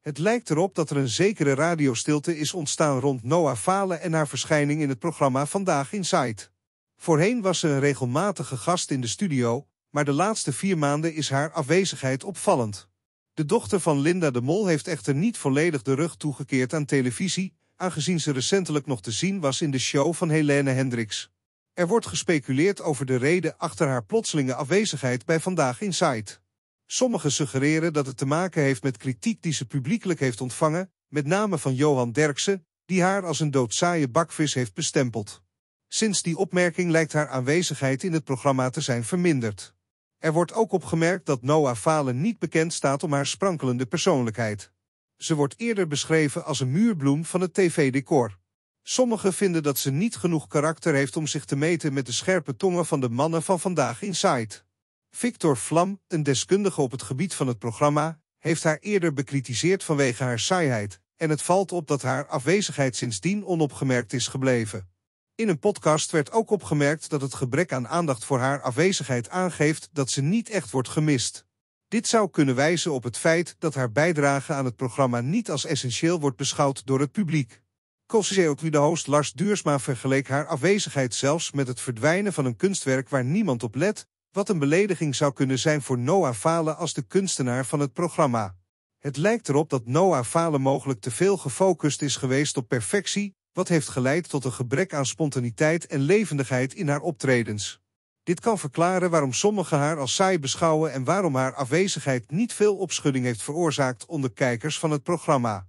Het lijkt erop dat er een zekere radiostilte is ontstaan rond Noah Falen en haar verschijning in het programma Vandaag Inside. Voorheen was ze een regelmatige gast in de studio, maar de laatste vier maanden is haar afwezigheid opvallend. De dochter van Linda de Mol heeft echter niet volledig de rug toegekeerd aan televisie, aangezien ze recentelijk nog te zien was in de show van Helene Hendricks. Er wordt gespeculeerd over de reden achter haar plotselinge afwezigheid bij Vandaag Inside. Sommigen suggereren dat het te maken heeft met kritiek die ze publiekelijk heeft ontvangen, met name van Johan Derksen, die haar als een doodzaaie bakvis heeft bestempeld. Sinds die opmerking lijkt haar aanwezigheid in het programma te zijn verminderd. Er wordt ook opgemerkt dat Noah Falen niet bekend staat om haar sprankelende persoonlijkheid. Ze wordt eerder beschreven als een muurbloem van het tv-decor. Sommigen vinden dat ze niet genoeg karakter heeft om zich te meten met de scherpe tongen van de mannen van vandaag in Sight. Victor Vlam, een deskundige op het gebied van het programma, heeft haar eerder bekritiseerd vanwege haar saaiheid en het valt op dat haar afwezigheid sindsdien onopgemerkt is gebleven. In een podcast werd ook opgemerkt dat het gebrek aan aandacht voor haar afwezigheid aangeeft dat ze niet echt wordt gemist. Dit zou kunnen wijzen op het feit dat haar bijdrage aan het programma niet als essentieel wordt beschouwd door het publiek. de host Lars Duursma vergeleek haar afwezigheid zelfs met het verdwijnen van een kunstwerk waar niemand op let wat een belediging zou kunnen zijn voor Noah Falen als de kunstenaar van het programma. Het lijkt erop dat Noah Falen mogelijk te veel gefocust is geweest op perfectie, wat heeft geleid tot een gebrek aan spontaniteit en levendigheid in haar optredens. Dit kan verklaren waarom sommigen haar als saai beschouwen en waarom haar afwezigheid niet veel opschudding heeft veroorzaakt onder kijkers van het programma.